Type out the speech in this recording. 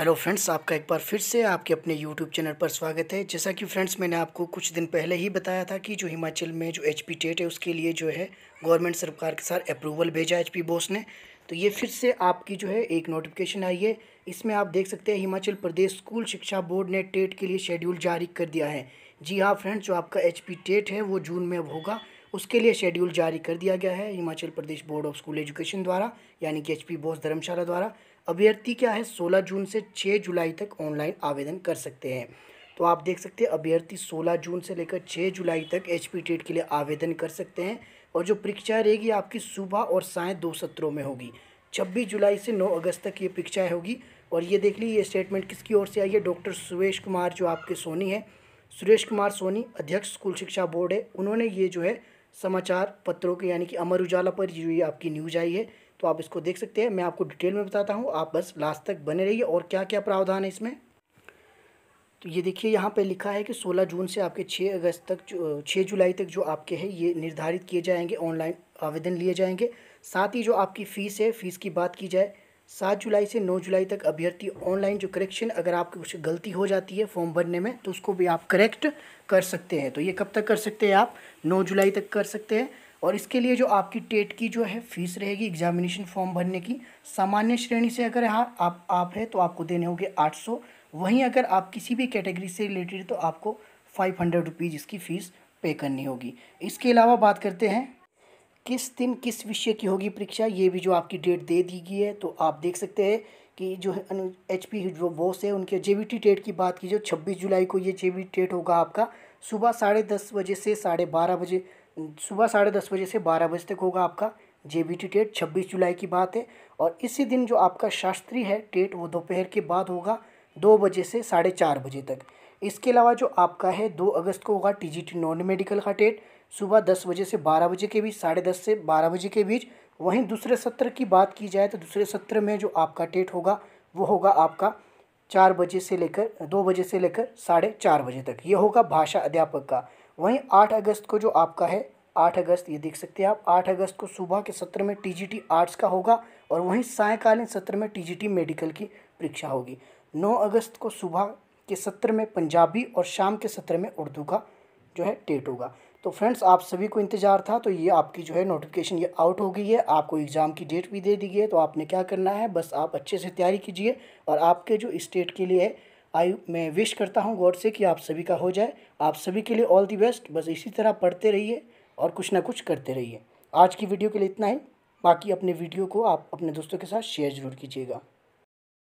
hello friends आपका एक बार फिर से आपके अपने यूट्यूब चैनल पर स्वागत है जैसा कि फ्रेंड्स मैंने आपको कुछ दिन पहले ही बताया था कि जो हिमाचल में जो एच पी टेट है उसके लिए जो है गवर्नमेंट सरकार के साथ अप्रूवल भेजा एच पी बोस ने तो ये फिर से आपकी जो है एक नोटिफिकेशन आई है इसमें आप देख सकते हैं हिमाचल प्रदेश स्कूल शिक्षा बोर्ड ने टेट के लिए शेड्यूल जारी कर दिया है जी हाँ फ्रेंड्स जो आपका एच पी टेट है वो जून में अब होगा उसके लिए शेड्यूल जारी कर दिया गया है Himachal Pradesh board of school education द्वारा यानी कि एच पी बोस धर्मशाला द्वारा अभ्यर्थी क्या है 16 जून से 6 जुलाई तक ऑनलाइन आवेदन कर सकते हैं तो आप देख सकते हैं अभ्यर्थी 16 जून से लेकर 6 जुलाई तक एच पी के लिए आवेदन कर सकते हैं और जो परीक्षा रहेगी आपकी सुबह और साय दो सत्रों में होगी छब्बीस जुलाई से नौ अगस्त तक ये परीक्षाएँ होगी और ये देख लीजिए ये स्टेटमेंट किसकी ओर से आई है डॉक्टर सुरेश कुमार जो आपके सोनी है सुरेश कुमार सोनी अध्यक्ष स्कूल शिक्षा बोर्ड है उन्होंने ये जो है समाचार पत्रों के यानी कि अमर उजाला पर ये आपकी न्यूज़ आई है तो आप इसको देख सकते हैं मैं आपको डिटेल में बताता हूँ आप बस लास्ट तक बने रहिए और क्या क्या प्रावधान है इसमें तो ये देखिए यहाँ पे लिखा है कि 16 जून से आपके 6 अगस्त तक जो छः जुलाई तक जो आपके हैं ये निर्धारित किए जाएंगे ऑनलाइन आवेदन लिए जाएंगे साथ ही जो आपकी फ़ीस है फ़ीस की बात की जाए सात जुलाई से नौ जुलाई तक अभ्यर्थी ऑनलाइन जो करेक्शन अगर आपकी कुछ गलती हो जाती है फॉर्म भरने में तो उसको भी आप करेक्ट कर सकते हैं तो ये कब तक कर सकते हैं आप नौ जुलाई तक कर सकते हैं और इसके लिए जो आपकी टेट की जो है फीस रहेगी एग्जामिनेशन फॉर्म भरने की सामान्य श्रेणी से अगर हाँ आप आप हैं तो आपको देने होंगे आठ सौ वहीं अगर आप किसी भी कैटेगरी से रिलेटेड तो आपको फाइव हंड्रेड रुपीज़ इसकी फ़ीस पे करनी होगी इसके अलावा बात करते हैं किस दिन किस विषय की होगी परीक्षा ये भी जो आपकी डेट दे दी गई है तो आप देख सकते हैं कि जो है एच पी जो बॉस है उनके जे बी टी टेट की बात की जो छब्बीस जुलाई को ये जे बी टेट होगा आपका सुबह साढ़े दस बजे से साढ़े बारह बजे सुबह साढ़े दस बजे से बारह बजे तक होगा आपका जे बी टी टेट छब्बीस जुलाई की बात है और इसी दिन जो आपका शास्त्री है टेट वो दोपहर के बाद होगा दो बजे से साढ़े चार बजे तक इसके अलावा जो आपका है दो अगस्त को होगा T G T non medical का टेट सुबह दस बजे से बारह बजे के बीच साढ़े दस से बारह बजे के बीच वहीं दूसरे सत्र की बात की जाए तो दूसरे सत्र में जो आपका टेट होगा वो होगा आपका चार बजे से लेकर दो बजे से लेकर साढ़े चार बजे तक ये होगा भाषा अध्यापक का वहीं आठ अगस्त को जो आपका है आठ अगस्त ये देख सकते हैं आप आठ अगस्त को सुबह के सत्र में टीजीटी आर्ट्स का होगा और वहीं सायकालीन सत्र में टीजीटी मेडिकल की परीक्षा होगी नौ अगस्त को सुबह के सत्र में पंजाबी और शाम के सत्र में उर्दू का जो है डेट होगा तो फ्रेंड्स आप सभी को इंतजार था तो ये आपकी जो है नोटिफिकेशन ये आउट हो गई है आपको एग्ज़ाम की डेट भी दे दी गई है तो आपने क्या करना है बस आप अच्छे से तैयारी कीजिए और आपके जो स्टेट के लिए है आई मैं विश करता हूँ गॉड से कि आप सभी का हो जाए आप सभी के लिए ऑल दी बेस्ट बस इसी तरह पढ़ते रहिए और कुछ ना कुछ करते रहिए आज की वीडियो के लिए इतना ही बाकी अपने वीडियो को आप अपने दोस्तों के साथ शेयर ज़रूर कीजिएगा